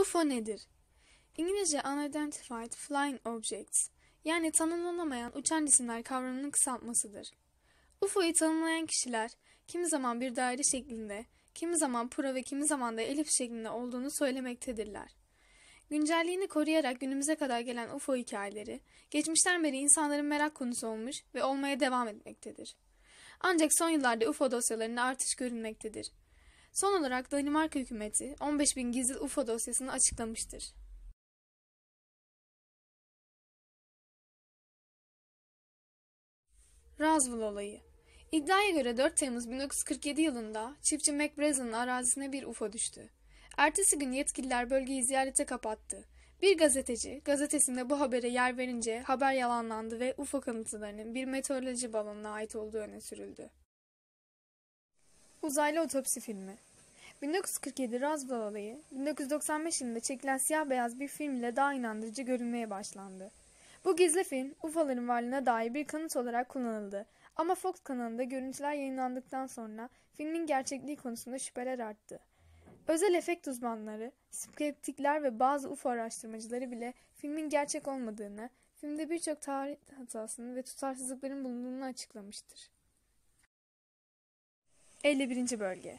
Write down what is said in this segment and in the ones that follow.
UFO nedir? İngilizce Unidentified Flying Objects yani tanımlanamayan uçan cisimler kavramının kısaltmasıdır. UFO'yu tanımlayan kişiler kimi zaman bir daire şeklinde, kimi zaman pura ve kimi zaman da elif şeklinde olduğunu söylemektedirler. Güncelliğini koruyarak günümüze kadar gelen UFO hikayeleri, geçmişten beri insanların merak konusu olmuş ve olmaya devam etmektedir. Ancak son yıllarda UFO dosyalarında artış görülmektedir. Son olarak Danimarka hükümeti 15 bin gizli UFO dosyasını açıklamıştır. Roswell olayı İddiaya göre 4 Temmuz 1947 yılında çiftçi McBrazen'ın arazisine bir UFO düştü. Ertesi gün yetkililer bölgeyi ziyarete kapattı. Bir gazeteci gazetesinde bu habere yer verince haber yalanlandı ve UFO kanıtlarının bir meteoroloji balonuna ait olduğu öne sürüldü. Uzaylı Otopsi Filmi 1947 Roswell olayı, 1995 yılında çekilen siyah beyaz bir film ile daha inandırıcı görünmeye başlandı. Bu gizli film, UFO'ların varlığına dair bir kanıt olarak kullanıldı. Ama Fox kanalında görüntüler yayınlandıktan sonra filmin gerçekliği konusunda şüpheler arttı. Özel efekt uzmanları, skeptikler ve bazı UFO araştırmacıları bile filmin gerçek olmadığını, filmde birçok tarih hatasının ve tutarsızlıkların bulunduğunu açıklamıştır. 51. Bölge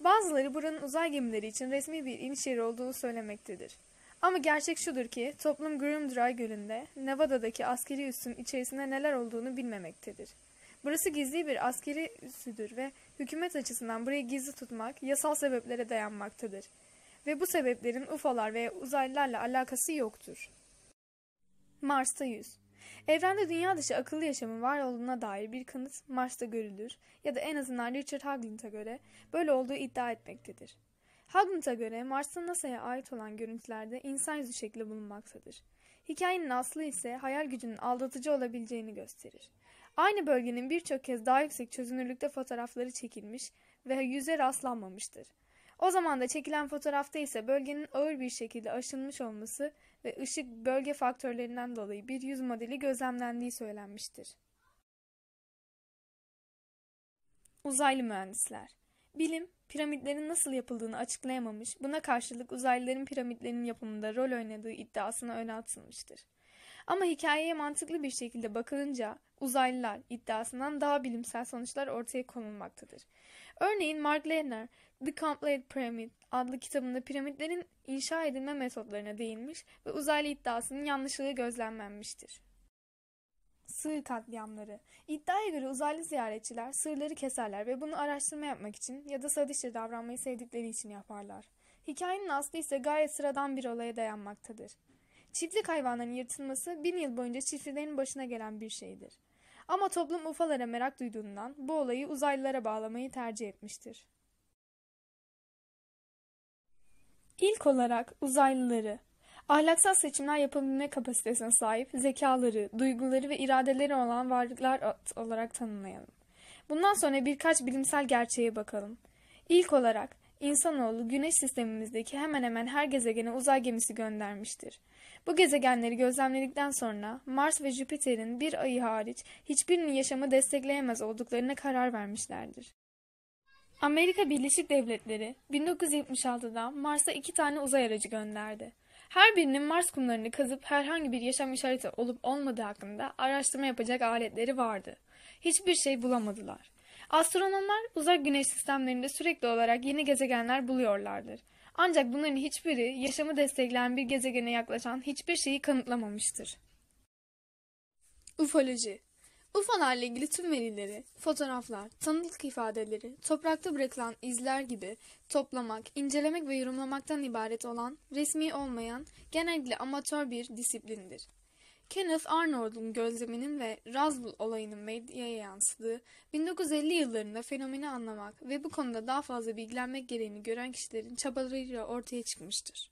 Bazıları buranın uzay gemileri için resmi bir iniş yeri olduğunu söylemektedir. Ama gerçek şudur ki toplum Grim Dry Gölü'nde Nevada'daki askeri üssün içerisinde neler olduğunu bilmemektedir. Burası gizli bir askeri üssüdür ve hükümet açısından burayı gizli tutmak yasal sebeplere dayanmaktadır. Ve bu sebeplerin UFO'lar veya uzaylılarla alakası yoktur. Mars'ta 100 Evrende dünya dışı akıllı yaşamın var olduğuna dair bir kanıt Mars'ta görülür ya da en azından Richard Haglund'a göre böyle olduğu iddia etmektedir. Haglund'a göre Mars'ta NASA'ya ait olan görüntülerde insan yüzü şekli bulunmaktadır. Hikayenin aslı ise hayal gücünün aldatıcı olabileceğini gösterir. Aynı bölgenin birçok kez daha yüksek çözünürlükte fotoğrafları çekilmiş ve yüze rastlanmamıştır. O zaman da çekilen fotoğrafta ise bölgenin ağır bir şekilde aşınmış olması ve ışık bölge faktörlerinden dolayı bir yüz modeli gözlemlendiği söylenmiştir. Uzaylı mühendisler Bilim, piramitlerin nasıl yapıldığını açıklayamamış, buna karşılık uzaylıların piramitlerin yapımında rol oynadığı iddiasına öne atılmıştır. Ama hikayeye mantıklı bir şekilde bakılınca uzaylılar iddiasından daha bilimsel sonuçlar ortaya konulmaktadır. Örneğin Mark Lehner, The Complete Pyramid adlı kitabında piramitlerin inşa edilme metotlarına değinmiş ve uzaylı iddiasının yanlışlığı gözlemlenmiştir. Sığır katliamları. İddiaya göre uzaylı ziyaretçiler sırları keserler ve bunu araştırma yapmak için ya da sadistçe davranmayı sevdikleri için yaparlar. Hikayenin aslı ise gayet sıradan bir olaya dayanmaktadır. Çiftlik hayvanların yırtılması bin yıl boyunca çiftlilerin başına gelen bir şeydir. Ama toplum ufalara merak duyduğundan bu olayı uzaylılara bağlamayı tercih etmiştir. İlk olarak uzaylıları ahlaksal seçimler yapabilme kapasitesine sahip zekaları, duyguları ve iradeleri olan varlıklar olarak tanımlayalım. Bundan sonra birkaç bilimsel gerçeğe bakalım. İlk olarak İnsanoğlu güneş sistemimizdeki hemen hemen her gezegene uzay gemisi göndermiştir. Bu gezegenleri gözlemledikten sonra Mars ve Jüpiter'in bir ayı hariç hiçbirinin yaşamı destekleyemez olduklarına karar vermişlerdir. Amerika Birleşik Devletleri 1976'da Mars'a iki tane uzay aracı gönderdi. Her birinin Mars kumlarını kazıp herhangi bir yaşam işareti olup olmadığı hakkında araştırma yapacak aletleri vardı. Hiçbir şey bulamadılar. Astronomlar uzak güneş sistemlerinde sürekli olarak yeni gezegenler buluyorlardır. Ancak bunların hiçbiri yaşamı destekleyen bir gezegene yaklaşan hiçbir şeyi kanıtlamamıştır. Ufoloji UFO'larla ilgili tüm verileri, fotoğraflar, tanıklık ifadeleri, toprakta bırakılan izler gibi toplamak, incelemek ve yorumlamaktan ibaret olan, resmi olmayan, genellikle amatör bir disiplindir. Kenneth Arnold'un gözleminin ve Roswell olayının medyaya yansıdığı, 1950 yıllarında fenomeni anlamak ve bu konuda daha fazla bilgilenmek gereğini gören kişilerin çabalarıyla ortaya çıkmıştır.